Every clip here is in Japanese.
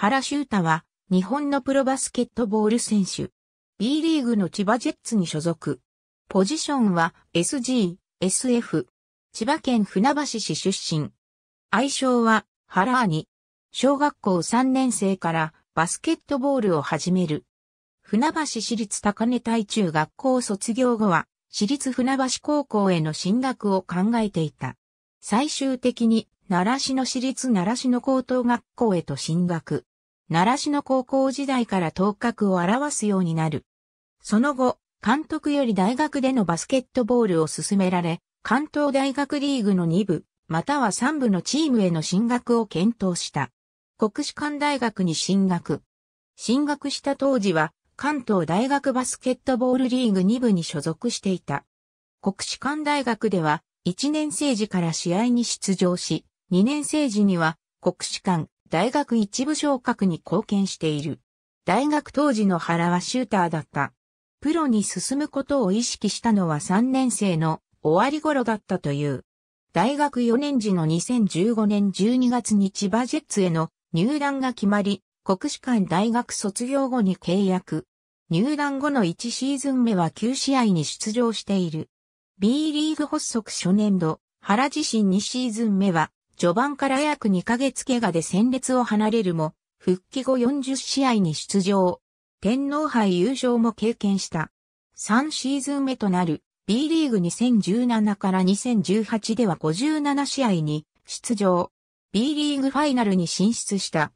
原修太は、日本のプロバスケットボール選手。B リーグの千葉ジェッツに所属。ポジションは SG、SF。千葉県船橋市出身。愛称は、原兄。小学校3年生からバスケットボールを始める。船橋市立高根台中学校卒業後は、市立船橋高校への進学を考えていた。最終的に、奈良市の市立奈良市の高等学校へと進学。奈良市の高校時代から頭角を表すようになる。その後、監督より大学でのバスケットボールを勧められ、関東大学リーグの2部、または3部のチームへの進学を検討した。国士舘大学に進学。進学した当時は、関東大学バスケットボールリーグ2部に所属していた。国士舘大学では、1年生時から試合に出場し、2年生時には、国士舘、大学一部昇格に貢献している。大学当時の原はシューターだった。プロに進むことを意識したのは3年生の終わり頃だったという。大学4年時の2015年12月に千葉ジェッツへの入団が決まり、国士館大学卒業後に契約。入団後の1シーズン目は9試合に出場している。B リーグ発足初年度、原自身2シーズン目は序盤から約2ヶ月怪我で戦列を離れるも、復帰後40試合に出場。天皇杯優勝も経験した。3シーズン目となる B リーグ2017から2018では57試合に出場。B リーグファイナルに進出した。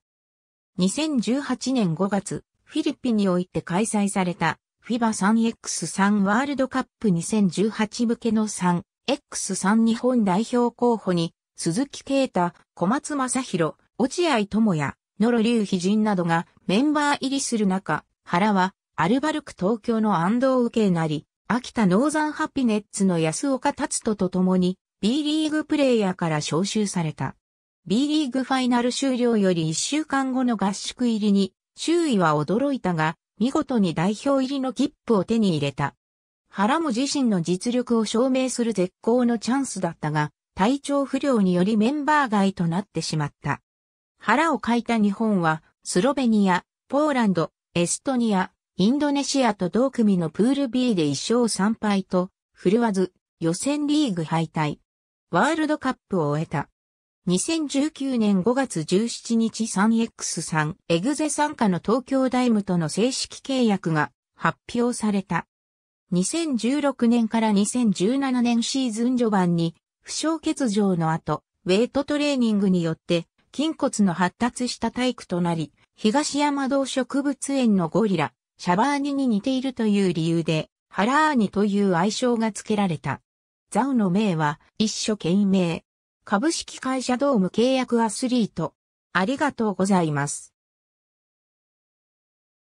2018年5月、フィリピンにおいて開催された FIBA3X3 ワールドカップ2018向けの 3X3 日本代表候補に鈴木啓太、小松正宏、落合智也、野呂龍飛人などがメンバー入りする中、原はアルバルク東京の安藤受けなり、秋田ノーザンハピネッツの安岡達人と共に B リーグプレイヤーから招集された。B リーグファイナル終了より1週間後の合宿入りに、周囲は驚いたが、見事に代表入りの切符を手に入れた。原も自身の実力を証明する絶好のチャンスだったが、体調不良によりメンバー外となってしまった。腹をかいた日本は、スロベニア、ポーランド、エストニア、インドネシアと同組のプール B で1勝3敗と、振るわず、予選リーグ敗退。ワールドカップを終えた。2019年5月17日 3X3 エグゼ参加の東京ダイムとの正式契約が発表された。2016年から2017年シーズン序盤に負傷欠場の後、ウェイトトレーニングによって、筋骨の発達した体育となり、東山道植物園のゴリラ、シャバーニに似ているという理由で、ハラーニという愛称が付けられた。ザウの名は、一所懸命。株式会社ドーム契約アスリート。ありがとうございます。